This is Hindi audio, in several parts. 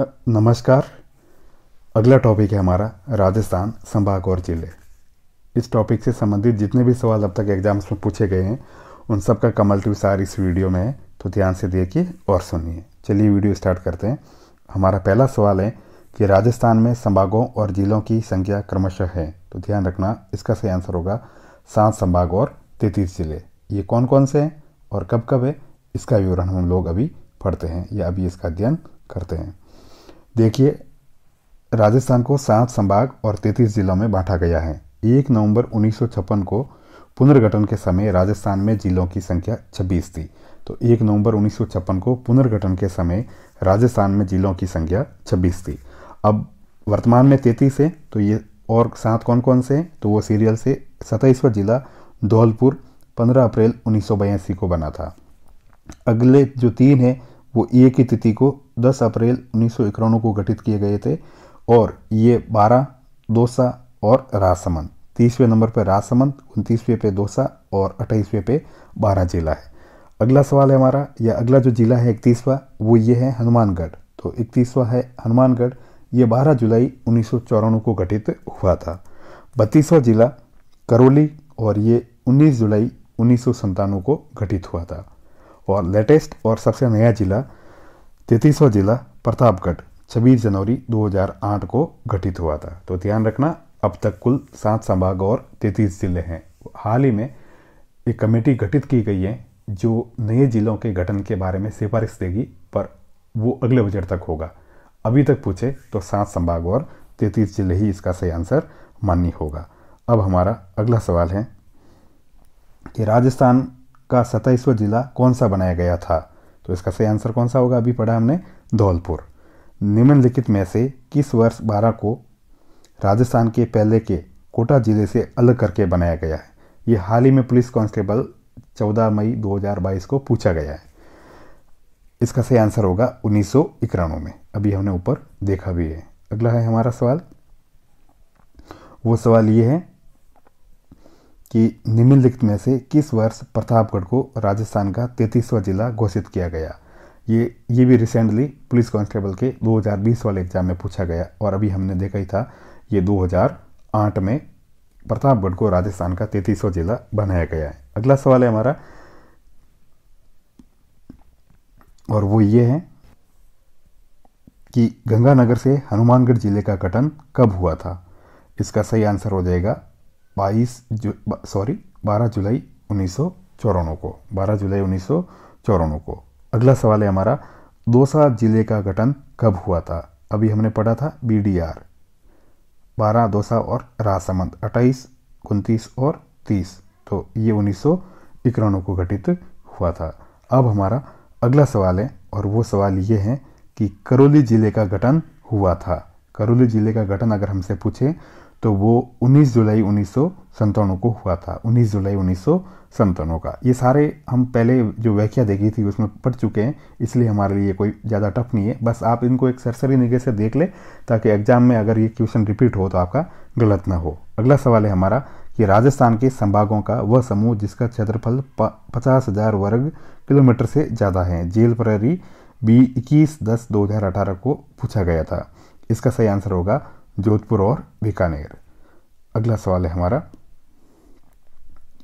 नमस्कार अगला टॉपिक है हमारा राजस्थान संभाग और जिले इस टॉपिक से संबंधित जितने भी सवाल अब तक एग्जाम्स में पूछे गए हैं उन सब का तो सार इस वीडियो में है तो ध्यान से देखिए और सुनिए चलिए वीडियो स्टार्ट करते हैं हमारा पहला सवाल है कि राजस्थान में संभागों और जिलों की संख्या क्रमशः है तो ध्यान रखना इसका सही आंसर होगा सात संभाग और तैतीस जिले ये कौन कौन से हैं और कब कब है इसका विवरण हम लोग अभी पढ़ते हैं या अभी इसका अध्ययन करते हैं देखिए राजस्थान को सात संभाग और तैंतीस जिलों में बांटा गया है एक नवंबर उन्नीस को पुनर्गठन के समय राजस्थान में जिलों की संख्या 26 थी तो एक नवंबर उन्नीस को पुनर्गठन के समय राजस्थान में जिलों की संख्या 26 थी अब वर्तमान में तैंतीस है तो ये और सात कौन कौन से हैं तो वो सीरियल से सताईसवर जिला धौलपुर 15 अप्रैल उन्नीस को बना था अगले जो तीन है वो एक ही तिथि को 10 अप्रैल उन्नीस को गठित किए गए थे और ये बारह दोसा और रासमंद तीसवें नंबर पर रासमंद उनतीसवें पे दोसा और अट्ठाईसवें पे बारह जिला है अगला सवाल है हमारा या अगला जो जिला है इकतीसवा वो ये है हनुमानगढ़ तो इकतीसवा है हनुमानगढ़ ये 12 जुलाई उन्नीस को गठित हुआ था बत्तीसवा जिला करौली और ये 19 जुलाई उन्नीस को गठित हुआ था और लेटेस्ट और सबसे नया जिला तैतीसवा जिला प्रतापगढ़ छब्बीस जनवरी 2008 को गठित हुआ था तो ध्यान रखना अब तक कुल सात संभाग और तैतीस जिले हैं हाल ही में एक कमेटी गठित की गई है जो नए जिलों के गठन के बारे में सिफारिश देगी पर वो अगले बजट तक होगा अभी तक पूछे तो सात संभाग और तैतीस जिले ही इसका सही आंसर मान्य होगा अब हमारा अगला सवाल है कि राजस्थान का सताइसवा जिला कौन सा बनाया गया था तो इसका सही आंसर कौन सा होगा अभी पढ़ा हमने धौलपुर निम्नलिखित में से किस वर्ष बारह को राजस्थान के पहले के कोटा जिले से अलग करके बनाया गया है ये हाल ही में पुलिस कांस्टेबल 14 मई 2022 को पूछा गया है इसका सही आंसर होगा उन्नीस सौ में अभी हमने ऊपर देखा भी है अगला है हमारा सवाल वो सवाल ये है कि निम्नलिखित में से किस वर्ष प्रतापगढ़ को राजस्थान का तैतीसवां जिला घोषित किया गया ये ये भी रिसेंटली पुलिस कांस्टेबल के 2020 वाले एग्जाम में पूछा गया और अभी हमने देखा ही था ये 2008 में प्रतापगढ़ को राजस्थान का तैतीसवा जिला बनाया गया है अगला सवाल है हमारा और वो ये है कि गंगानगर से हनुमानगढ़ जिले का गठन कब हुआ था इसका सही आंसर हो जाएगा बाईस जु सॉरी बारह जुलाई उन्नीस को बारह जुलाई उन्नीस सौ को अगला सवाल है हमारा दौसा जिले का गठन कब हुआ था अभी हमने पढ़ा था बी डी आर बारह दौसा और राजसमंद अट्ठाईस उनतीस और तीस तो ये उन्नीस सौ को गठित हुआ था अब हमारा अगला सवाल है और वो सवाल ये है कि करौली जिले का गठन हुआ था करौली जिले का गठन अगर हमसे पूछे तो वो 19 जुलाई उन्नीस को हुआ था 19 जुलाई उन्नीस का ये सारे हम पहले जो व्याख्या देखी थी उसमें पढ़ चुके हैं इसलिए हमारे लिए कोई ज़्यादा टफ नहीं है बस आप इनको एक सरसरी निगे से देख लें ताकि एग्जाम में अगर ये क्वेश्चन रिपीट हो तो आपका गलत ना हो अगला सवाल है हमारा कि राजस्थान के संभागों का वह समूह जिसका क्षेत्रफल पचास हज़ार वर्ग किलोमीटर से ज़्यादा है जेल प्रहरी बी इक्कीस दस दो हज़ार अठारह को पूछा गया था इसका सही आंसर होगा जोधपुर और बीकानेर अगला सवाल है हमारा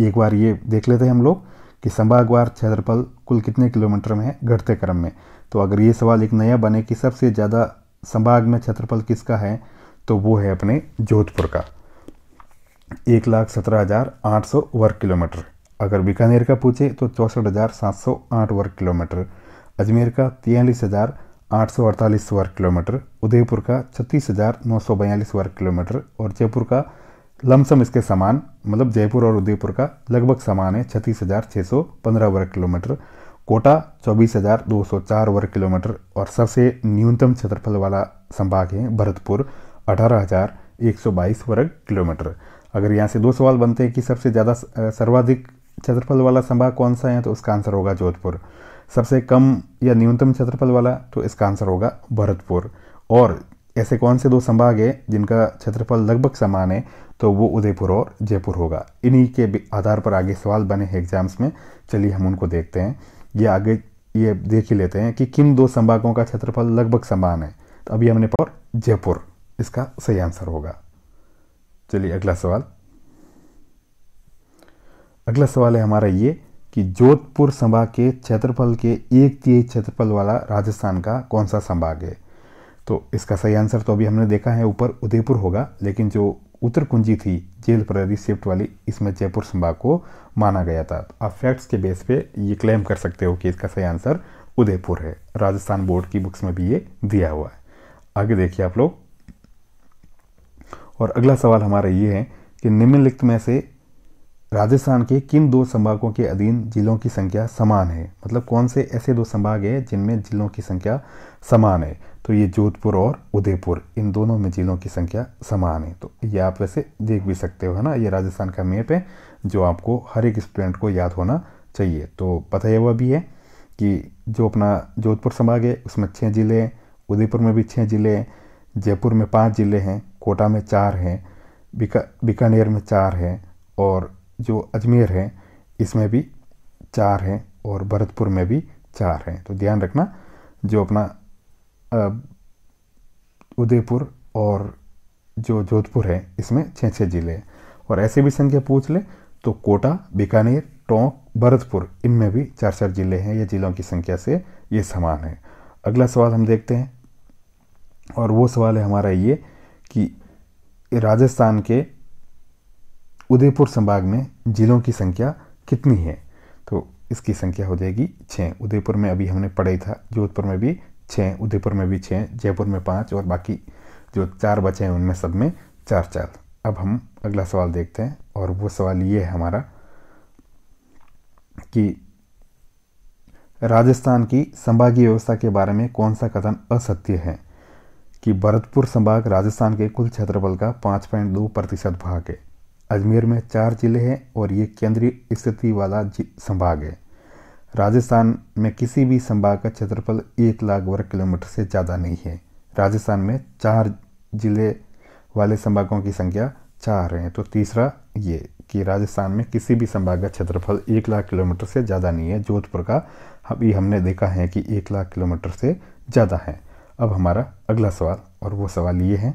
एक बार ये देख लेते हैं हम लोग कि संभागवार क्षेत्रफल कुल कितने किलोमीटर में है घटते क्रम में तो अगर ये सवाल एक नया बने कि सबसे ज़्यादा संभाग में क्षेत्रफल किसका है तो वो है अपने जोधपुर का एक लाख सत्रह हज़ार आठ सौ वर्ग किलोमीटर अगर बीकानेर का पूछे तो चौंसठ हज़ार सात सौ आठ वर्ग किलोमीटर अजमेर का तियालीस हज़ार आठ वर्ग किलोमीटर उदयपुर का छत्तीस हज़ार नौ सौ बयालीस वर्ग किलोमीटर और जयपुर का लमसम इसके समान मतलब जयपुर और उदयपुर का लगभग समान है छत्तीस हज़ार छः सौ पंद्रह वर्ग किलोमीटर कोटा चौबीस हज़ार दो सौ चार वर्ग किलोमीटर और सबसे न्यूनतम क्षेत्रफल वाला संभाग है भरतपुर अठारह हज़ार एक सौ बाईस वर्ग किलोमीटर अगर यहाँ से दो सवाल बनते हैं कि सबसे ज़्यादा सर्वाधिक क्षेत्रफल वाला संभाग कौन सा है तो उसका आंसर होगा जोधपुर सबसे कम या न्यूनतम क्षेत्रफल वाला तो इसका आंसर होगा भरतपुर और ऐसे कौन से दो संभाग हैं जिनका क्षेत्रफल लगभग समान है तो वो उदयपुर और जयपुर होगा इन्हीं के आधार पर आगे सवाल बने हैं एग्जाम्स में चलिए हम उनको देखते हैं ये आगे ये देख ही लेते हैं कि किन दो संभागों का क्षेत्रफल लगभग समान है तो अभी हमने और जयपुर इसका सही आंसर होगा चलिए अगला सवाल अगला सवाल है हमारा ये कि जोधपुर संभाग के क्षेत्रफल के एक तिहाई क्षेत्रफल वाला राजस्थान का कौन सा संभाग है तो इसका सही आंसर तो अभी हमने देखा है ऊपर उदयपुर होगा लेकिन जो उत्तर कुंजी थी जेल प्रहरी शिफ्ट वाली इसमें जयपुर संभाग को माना गया था तो आप फैक्ट्स के बेस पे ये क्लेम कर सकते हो कि इसका सही आंसर उदयपुर है राजस्थान बोर्ड की बुक्स में भी ये दिया हुआ है आगे देखिए आप लोग और अगला सवाल हमारा ये है कि निम्नलिखित में से राजस्थान के किन दो संभागों के अधीन जिलों की संख्या समान है मतलब कौन से ऐसे दो संभाग है जिनमें जिलों की संख्या समान है तो ये जोधपुर और उदयपुर इन दोनों में जिलों की संख्या समान है तो ये आप वैसे देख भी सकते हो है ना ये राजस्थान का मैप है जो आपको हर एक स्टूडेंट को याद होना चाहिए तो पता हुआ भी है कि जो अपना जोधपुर संभाग है उसमें छः ज़िले हैं उदयपुर में भी छः ज़िले हैं जयपुर में पाँच ज़िले हैं कोटा में चार हैं बीका बीकानेर में चार हैं और जो अजमेर है इसमें भी चार हैं और भरतपुर में भी चार हैं तो ध्यान रखना जो अपना उदयपुर और जो जोधपुर है इसमें छः छः ज़िले हैं और ऐसे भी संख्या पूछ ले तो कोटा बीकानेर टोंक भरतपुर इनमें भी चार चार ज़िले हैं ये ज़िलों की संख्या से ये समान है अगला सवाल हम देखते हैं और वो सवाल है हमारा ये कि राजस्थान के उदयपुर संभाग में ज़िलों की संख्या कितनी है तो इसकी संख्या हो जाएगी छः उदयपुर में अभी हमने पढ़ा ही था जोधपुर में भी छः उदयपुर में भी छः जयपुर में पाँच और बाकी जो चार बचे हैं उनमें सब में चार चार अब हम अगला सवाल देखते हैं और वो सवाल ये है हमारा कि राजस्थान की संभागीय व्यवस्था के बारे में कौन सा कथन असत्य है कि भरतपुर संभाग राजस्थान के कुल क्षेत्रफल का पाँच पॉइंट दो प्रतिशत भाग है अजमेर में चार जिले हैं और ये केंद्रीय स्थिति वाला संभाग है राजस्थान में किसी भी संभाग का क्षेत्रफल एक लाख वर्ग किलोमीटर से ज़्यादा नहीं है राजस्थान में चार जिले वाले संभागों की संख्या चार हैं तो तीसरा ये कि राजस्थान में किसी भी संभाग का क्षेत्रफल एक लाख किलोमीटर से ज़्यादा नहीं है जोधपुर का अभी हमने देखा है कि एक लाख किलोमीटर से ज़्यादा है अब हमारा अगला सवाल और वो सवाल ये है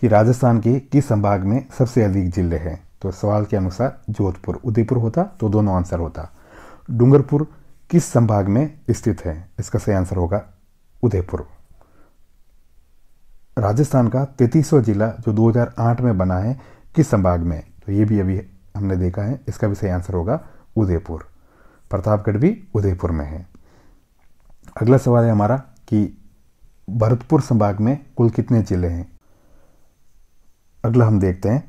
कि राजस्थान के किस संभाग में सबसे अधिक जिले हैं तो सवाल के अनुसार जोधपुर उदयपुर होता तो दोनों आंसर होता डूंगरपुर किस संभाग में स्थित है इसका सही आंसर होगा उदयपुर राजस्थान का तैतीसवा जिला जो 2008 में बना है किस संभाग में तो ये भी अभी हमने देखा है इसका भी सही आंसर होगा उदयपुर प्रतापगढ़ भी उदयपुर में है अगला सवाल है हमारा कि भरतपुर संभाग में कुल कितने जिले हैं अगला हम देखते हैं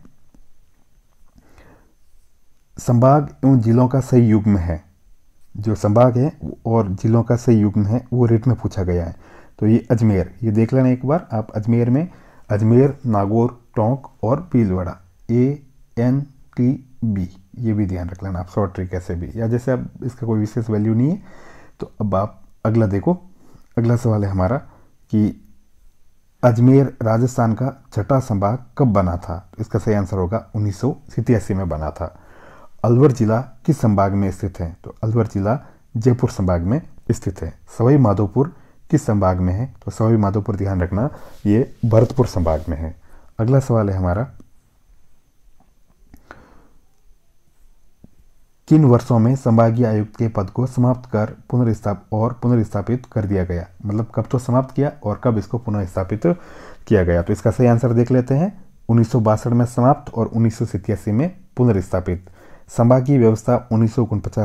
संभाग एवं जिलों का सही युग्म है जो संभाग है और जिलों का सही युग्म है वो रेट में पूछा गया है तो ये अजमेर ये देख लेना एक बार आप अजमेर में अजमेर नागौर टोंक और Pilwara A N T B ये भी ध्यान रख लेना आप शॉर्ट ट्रिक कैसे भी या जैसे अब इसका कोई विशेष वैल्यू नहीं है तो अब आप अगला देखो अगला सवाल है हमारा कि अजमेर राजस्थान का छठा संभाग कब बना था इसका सही आंसर होगा उन्नीस में बना था अलवर जिला किस संभाग में स्थित है तो अलवर जिला जयपुर संभाग में स्थित है सवाई माधोपुर किस संभाग में है तो सवाई माधोपुर ध्यान रखना ये भरतपुर संभाग में है अगला सवाल है हमारा किन वर्षों में संभागीय आयुक्त के पद को समाप्त कर पुनर्स्थाप और पुनर्स्थापित कर दिया गया मतलब कब तो समाप्त किया और कब इसको पुनर्स्थापित किया गया तो इसका सही आंसर देख लेते हैं उन्नीस में समाप्त और उन्नीस में पुनर्स्थापित संभागीय व्यवस्था उन्नीस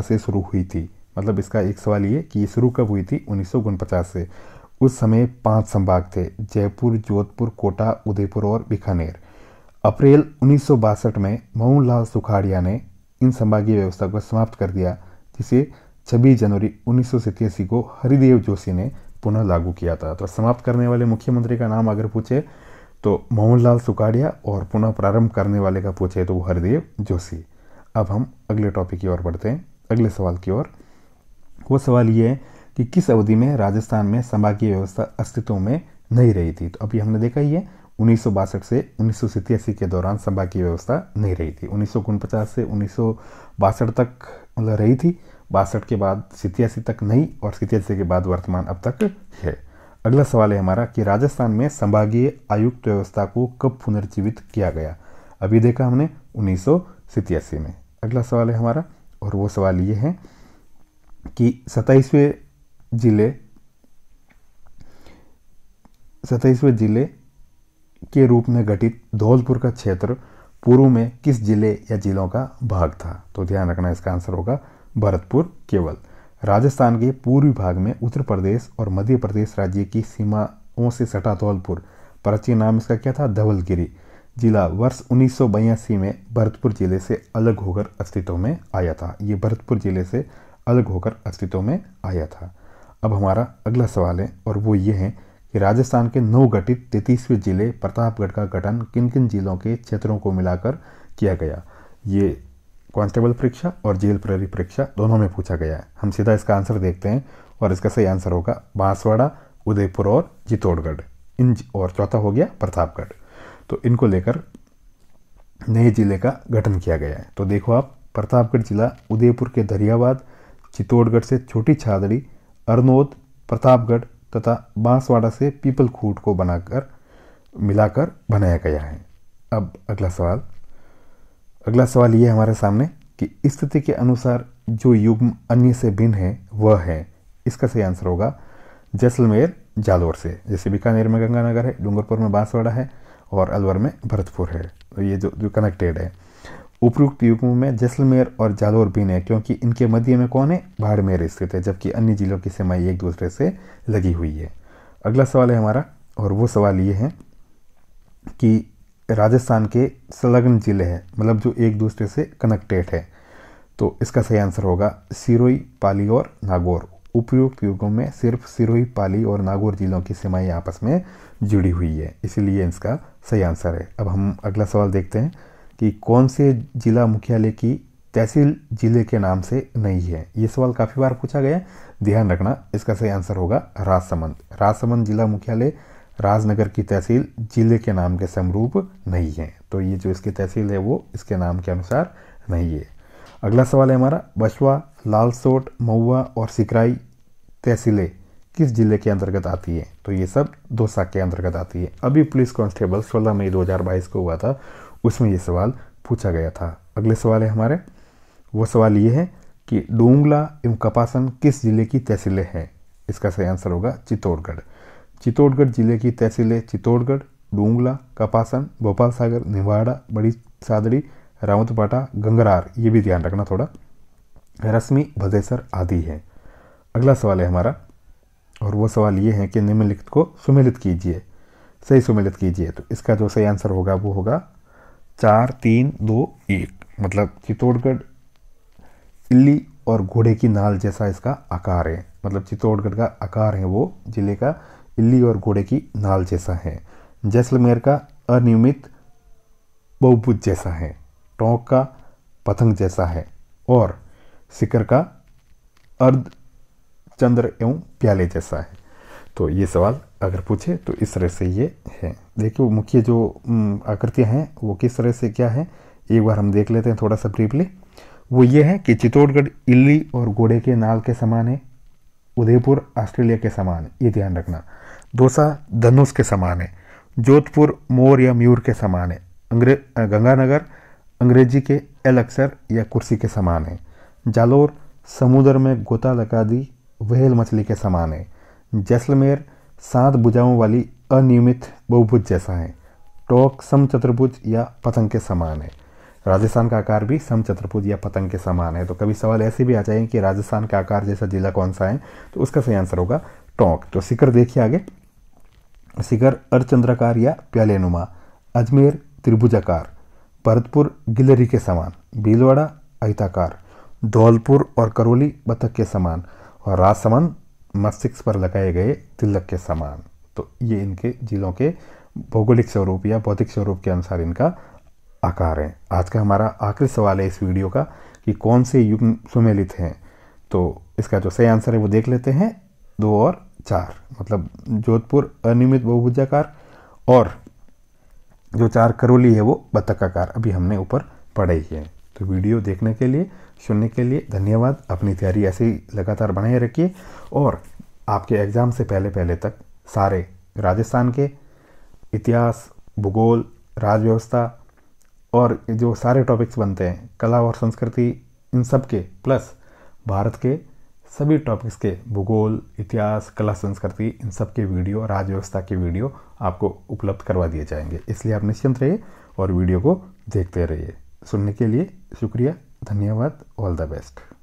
से शुरू हुई थी मतलब इसका एक सवाल ये कि ये शुरू कब हुई थी उन्नीस से उस समय पांच संभाग थे जयपुर जोधपुर कोटा उदयपुर और बीकानेर अप्रैल उन्नीस में मोहनलाल सुखाड़िया ने इन संभागीय व्यवस्था को समाप्त कर दिया जिसे 26 जनवरी उन्नीस को हरिदेव जोशी ने पुनः लागू किया था तो समाप्त करने वाले मुख्यमंत्री का नाम अगर पूछे तो मोहनलाल सुकाडिया और पुनः प्रारंभ करने वाले का पूछे तो वो हरिदेव जोशी अब हम अगले टॉपिक की ओर बढ़ते हैं अगले सवाल की ओर वो सवाल ये है कि किस अवधि में राजस्थान में संभागीय व्यवस्था अस्तित्व में नहीं रही थी तो अभी हमने देखा ही है उन्नीस से उन्नीस के दौरान सभा की व्यवस्था नहीं रही थी उन्नीस से उन्नीस तक मतलब रही थी बासठ के बाद सितियासी तक नहीं और सितियासी के बाद वर्तमान अब तक है अगला सवाल है हमारा कि राजस्थान में संभागीय आयुक्त व्यवस्था को कब पुनर्जीवित किया गया अभी देखा हमने उन्नीस में अगला सवाल है हमारा और वो सवाल ये है कि सताईसवें जिले सताइसवें जिले के रूप में गठित धौलपुर का क्षेत्र पूर्व में किस जिले या जिलों का भाग था तो ध्यान रखना इसका आंसर होगा भरतपुर केवल राजस्थान के पूर्वी भाग में उत्तर प्रदेश और मध्य प्रदेश राज्य की सीमाओं से सटा धौलपुर प्राचीन नाम इसका क्या था धवलगिरी जिला वर्ष उन्नीस में भरतपुर जिले से अलग होकर अस्तित्व में आया था ये भरतपुर जिले से अलग होकर अस्तित्व में आया था अब हमारा अगला सवाल है और वो ये है कि राजस्थान के नवगठित तैतीसवें जिले प्रतापगढ़ का गठन किन किन जिलों के क्षेत्रों को मिलाकर किया गया ये कांस्टेबल परीक्षा और जेल प्रहरी परीक्षा दोनों में पूछा गया है हम सीधा इसका आंसर देखते हैं और इसका सही आंसर होगा बांसवाड़ा उदयपुर और चित्तौड़गढ़ इन और चौथा हो गया प्रतापगढ़ तो इनको लेकर नए जिले का गठन किया गया है तो देखो आप प्रतापगढ़ जिला उदयपुर के दरियाबाद चित्तौड़गढ़ से छोटी छादड़ी अरनोद प्रतापगढ़ तथा बांसवाड़ा से पीपल खूट को बनाकर मिलाकर बनाया गया है अब अगला सवाल अगला सवाल ये हमारे सामने कि स्थिति के अनुसार जो युग्म अन्य से भिन्न है वह है इसका सही आंसर होगा जैसलमेर जालौर से जैसे बीकानेर में गंगानगर है डूंगरपुर में बांसवाड़ा है और अलवर में भरतपुर है तो ये जो जो कनेक्टेड है उपरोक्त युगों में जैसलमेर और जालौर भी है क्योंकि इनके मध्य में कौन है बाड़मेर स्थित है जबकि अन्य जिलों की सीमाएँ एक दूसरे से लगी हुई है अगला सवाल है हमारा और वो सवाल ये है कि राजस्थान के संलग्न जिले हैं मतलब जो एक दूसरे से कनेक्टेड है तो इसका सही आंसर होगा सिरोई पाली और नागौर उपयुक्त युगों में सिर्फ सिरोही पाली और नागौर जिलों की सीमाएँ आपस में जुड़ी हुई है इसीलिए इसका सही आंसर है अब हम अगला सवाल देखते हैं कि कौन से जिला मुख्यालय की तहसील जिले के नाम से नहीं है ये सवाल काफ़ी बार पूछा गया ध्यान रखना इसका सही आंसर होगा राजसमंद राजसमंद जिला मुख्यालय राजनगर की तहसील जिले के नाम के समरूप नहीं है तो ये जो इसकी तहसील है वो इसके नाम के अनुसार नहीं है अगला सवाल है हमारा बसवा लालसोट महुआ और सिकराई तहसीलें किस जिले के अंतर्गत आती है तो ये सब दोसा के अंतर्गत आती है अभी पुलिस कांस्टेबल 16 मई 2022 को हुआ था उसमें ये सवाल पूछा गया था अगले सवाल है हमारे वो सवाल ये है कि डोंगला एवं कपासन किस जिले की तहसीलें हैं इसका सही आंसर होगा चित्तौड़गढ़ चित्तौड़गढ़ जिले की तहसीलें चित्तौड़गढ़ डोंगला कपासन भोपाल सागर निवाड़ा बड़ी सादड़ी रावतपाटा गंगरार ये भी ध्यान रखना थोड़ा रश्मि भदेसर आदि है अगला सवाल है हमारा और वो सवाल ये है कि निम्नलिखित को सुमिलित कीजिए सही सुमिलित कीजिए तो इसका जो सही आंसर होगा वो होगा चार तीन दो एक मतलब चित्तौड़गढ़ इल्ली और घोड़े की नाल जैसा इसका आकार है मतलब चित्तौड़गढ़ का आकार है वो जिले का इल्ली और घोड़े की नाल जैसा है जैसलमेर का अनियमित बहुभुज जैसा है टोंक का पतंग जैसा है और सिकर का अर्ध चंद्र एवं प्याले जैसा है तो ये सवाल अगर पूछे तो इस तरह से ये है देखिए मुख्य जो आकृतियाँ हैं वो किस तरह से क्या है एक बार हम देख लेते हैं थोड़ा सा ब्रीफली वो ये है कि चित्तौड़गढ़ इल्ली और घोड़े के नाल के समान है उदयपुर ऑस्ट्रेलिया के समान ये ध्यान रखना दूसरा धनुष के समान है जोधपुर मोर या म्यूर के समान है अंग्रे गंगानगर अंग्रेजी के एल अक्सर या कुर्सी के समान है जालोर समुद्र में गोता लगा दी वहल मछली के समान है जैसलमेर सात भुजाओं वाली अनियमित बहुभुज जैसा है टोक समचतुर्भुज या पतंग के समान है राजस्थान का आकार भी समचतुर्भुज या पतंग के समान है तो कभी सवाल ऐसे भी आ जाए कि राजस्थान का आकार जैसा जिला कौन सा है तो उसका सही आंसर होगा टोंक तो शिखर देखिए आगे शिखर अर्चंद्राकार या प्यालेनुमा अजमेर त्रिभुजाकार भरतपुर गिलरी के समान भीलवाड़ा आयताकार धौलपुर और करौली बतख के समान और राजसमंद मस्तिष्क पर लगाए गए तिलक के समान तो ये इनके जिलों के भौगोलिक स्वरूप या भौतिक स्वरूप के अनुसार इनका आकार है आज का हमारा आखिरी सवाल है इस वीडियो का कि कौन से युग सुमेलित हैं तो इसका जो सही आंसर है वो देख लेते हैं दो और चार मतलब जोधपुर अनियमित बहुभुजाकार और जो चार करोली है वो बतकाकार अभी हमने ऊपर पढ़े ही हैं तो वीडियो देखने के लिए सुनने के लिए धन्यवाद अपनी तैयारी ऐसे ही लगातार बनाए रखिए और आपके एग्ज़ाम से पहले पहले तक सारे राजस्थान के इतिहास भूगोल राजव्यवस्था और जो सारे टॉपिक्स बनते हैं कला और संस्कृति इन सब के प्लस भारत के सभी टॉपिक्स के भूगोल इतिहास कला संस्कृति इन सब के वीडियो राजव्यवस्था व्यवस्था के वीडियो आपको उपलब्ध करवा दिए जाएंगे इसलिए आप निश्चिंत रहिए और वीडियो को देखते रहिए सुनने के लिए शुक्रिया धन्यवाद ऑल द बेस्ट